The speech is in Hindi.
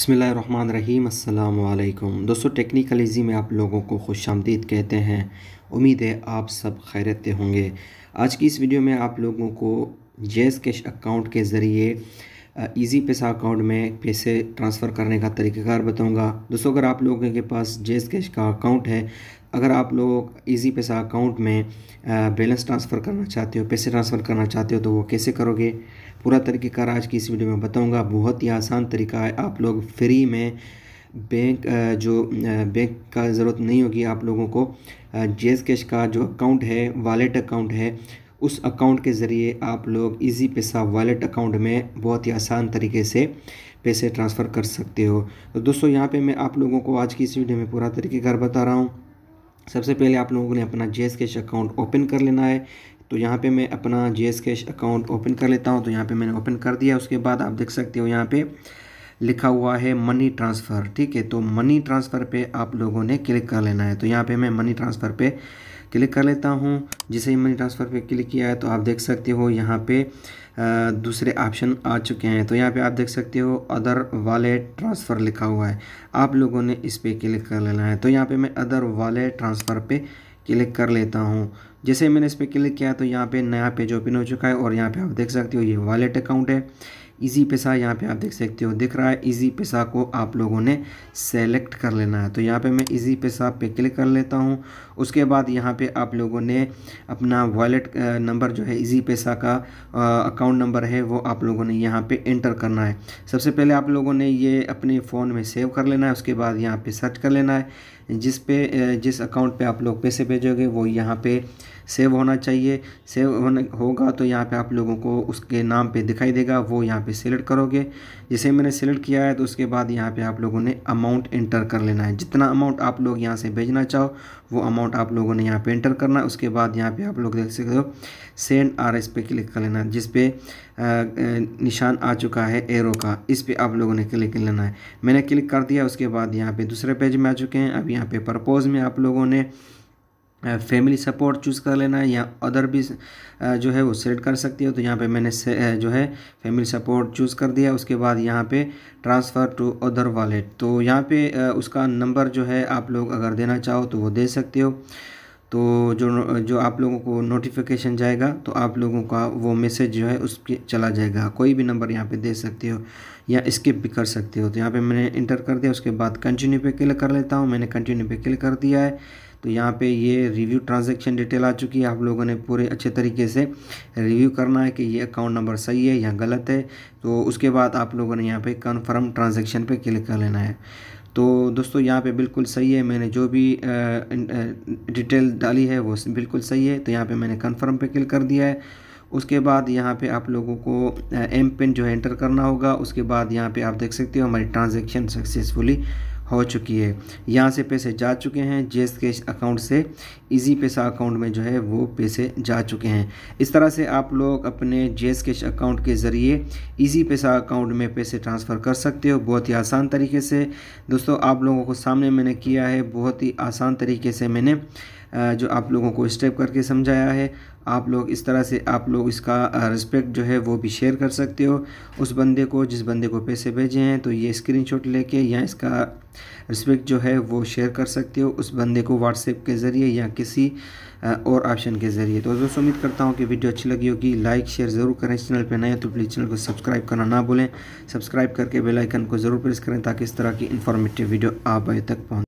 बसमीम दोस्तों टेक्निकल ईजी में आप लोगों को खुश आमदीद कहते हैं उम्मीद है आप सब खैरत होंगे आज की इस वीडियो में आप लोगों को जेस कैश अकाउंट के ज़रिए ईजी पैसा अकाउंट में पैसे ट्रांसफ़र करने का तरीक़ार बताऊंगा दोस्तों अगर आप लोगों के पास जेस कैश का अकाउंट है अगर आप लोग इजी पैसा अकाउंट में बैलेंस ट्रांसफ़र करना चाहते हो पैसे ट्रांसफ़र करना चाहते हो तो वो कैसे करोगे पूरा तरीक़ेकार आज की इस वीडियो में बताऊंगा बहुत ही आसान तरीका है आप लोग फ्री में बैंक जो बैंक का ज़रूरत नहीं होगी आप लोगों को जेज कैश का जो अकाउंट है वालेट अकाउंट है उस अकाउंट के ज़रिए आप लोग इजी पैसा वॉलेट अकाउंट में बहुत ही आसान तरीके से पैसे ट्रांसफ़र कर सकते हो तो दोस्तों यहाँ पे मैं आप लोगों को आज की इस वीडियो में पूरा तरीके बता रहा हूँ सबसे पहले आप लोगों ने अपना जे कैश अकाउंट ओपन कर लेना है तो यहाँ पे मैं अपना जे कैश अकाउंट ओपन कर लेता हूँ तो यहाँ पे मैंने ओपन कर दिया उसके बाद आप देख सकते हो यहाँ पे लिखा हुआ है मनी ट्रांसफ़र ठीक है तो मनी ट्रांसफ़र पे आप लोगों ने क्लिक कर लेना है तो यहाँ पे मैं मनी ट्रांसफ़र पे क्लिक कर लेता हूँ जिसे मनी ट्रांसफ़र पे क्लिक किया है तो आप देख सकते हो यहाँ पे दूसरे ऑप्शन आ चुके हैं तो यहाँ पे आप देख सकते हो अदर वालेट ट्रांसफ़र लिखा हुआ है आप लोगों ने इस पर क्लिक कर लेना है तो यहाँ पे मैं अदर वॉलेट ट्रांसफ़र पे क्लिक कर लेता हूँ जैसे मैंने इस पर क्लिक किया तो यहाँ पे नया पेज ओपन हो चुका है और यहाँ पे आप देख सकते हो ये वॉलेट अकाउंट है इजी पैसा यहाँ पे आप देख सकते हो दिख रहा है इजी पैसा को आप लोगों ने सेलेक्ट कर लेना है तो यहाँ पे मैं इजी पैसा पे क्लिक कर लेता हूँ उसके बाद यहाँ पे आप लोगों ने अपना वॉलेट नंबर जो है इजी पैसा का अकाउंट नंबर है वो आप लोगों ने यहाँ पे इंटर करना है सबसे पहले आप लोगों ने ये अपने फ़ोन में सेव कर लेना है उसके बाद यहाँ पर सर्च कर लेना है जिस पे जिस अकाउंट पर आप लोग पैसे भेजोगे वो यहाँ पर सेव होना चाहिए सेव होने होगा तो यहाँ पे आप लोगों को उसके नाम पे दिखाई देगा वो यहाँ पे सिलेक्ट करोगे जिसे मैंने सिलेक्ट किया है तो उसके बाद यहाँ पे आप लोगों ने अमाउंट इंटर कर लेना है जितना अमाउंट आप लोग यहाँ से भेजना चाहो वो अमाउंट आप लोगों ने यहाँ पर इंटर करना है उसके बाद यहाँ पर आप लोग देख सकते हो सेंड आर एस पे क्लिक कर लेना है जिसपे निशान आ चुका है एरो का इस पर आप लोगों ने क्लिक कर लेना है मैंने क्लिक कर दिया उसके बाद यहाँ पे दूसरे पेज में आ चुके हैं अब यहाँ पे प्रपोज में आप लोगों ने फैमिली सपोर्ट चूज़ कर लेना है या अदर भी जो है वो सेलेक्ट कर सकती हो तो यहाँ पे मैंने से, जो है फैमिली सपोर्ट चूज़ कर दिया उसके बाद यहाँ पे ट्रांसफ़र टू अदर वॉलेट तो यहाँ पे उसका नंबर जो है आप लोग अगर देना चाहो तो वो दे सकते हो तो जो जो आप लोगों को नोटिफिकेशन जाएगा तो आप लोगों का वो मैसेज जो है उस चला जाएगा कोई भी नंबर यहाँ पे दे सकते हो या स्किप भी कर सकते हो तो यहाँ पे मैंने इंटर कर दिया उसके बाद कंटिन्यू पे क्लिक कर लेता हूँ मैंने कंटिन्यू पे क्लिक कर दिया है तो यहाँ पे ये रिव्यू ट्रांजैक्शन डिटेल आ चुकी है आप लोगों ने पूरे अच्छे तरीके से रिव्यू करना है कि ये अकाउंट नंबर सही है या गलत है तो उसके बाद आप लोगों ने यहाँ पे कन्फर्म ट्रांजैक्शन पे क्लिक कर लेना है तो दोस्तों यहाँ पे बिल्कुल सही है मैंने जो भी डिटेल डाली है वो बिल्कुल सही है तो यहाँ पे मैंने कन्फर्म पे क्लिक कर दिया है उसके बाद यहाँ पे आप लोगों को एम पिन जो है एंटर करना होगा उसके बाद यहाँ पे आप देख सकते हो हमारी ट्रांजेक्शन सक्सेसफुली हो चुकी है यहाँ से पैसे जा चुके हैं जेस कैश अकाउंट से इजी पैसा अकाउंट में जो है वो पैसे जा चुके हैं इस तरह से आप लोग अपने जेस कैश अकाउंट के ज़रिए इजी पैसा अकाउंट में पैसे ट्रांसफ़र कर सकते हो बहुत ही आसान तरीके से दोस्तों आप लोगों को सामने मैंने किया है बहुत ही आसान तरीके से मैंने जो आप लोगों को स्टेप करके समझाया है आप लोग इस तरह से आप लोग इसका रिस्पेक्ट जो है वो भी शेयर कर सकते हो उस बंदे को जिस बंदे को पैसे भेजे हैं तो ये स्क्रीनशॉट लेके या इसका रिस्पेक्ट जो है वो शेयर कर सकते हो उस बंदे को व्हाट्सएप के ज़रिए या किसी और ऑप्शन के ज़रिए तो दोस्तों उम्मीद करता हूँ कि वीडियो अच्छी लगी होगी लाइक शेयर ज़रूर करें चैनल पर नए तो प्लीज़ चैनल को सब्सक्राइब करना ना भूलें सब्सक्राइब करके बेलाइकन को ज़रूर प्रेस करें ताकि इस तरह की इन्फॉर्मेटिव वीडियो आप तक पहुँच